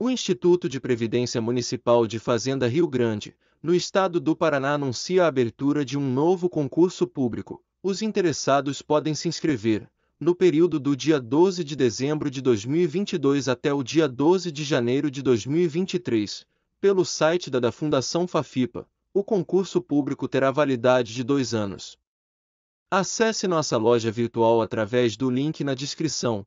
O Instituto de Previdência Municipal de Fazenda Rio Grande, no estado do Paraná, anuncia a abertura de um novo concurso público. Os interessados podem se inscrever, no período do dia 12 de dezembro de 2022 até o dia 12 de janeiro de 2023, pelo site da, da Fundação Fafipa. O concurso público terá validade de dois anos. Acesse nossa loja virtual através do link na descrição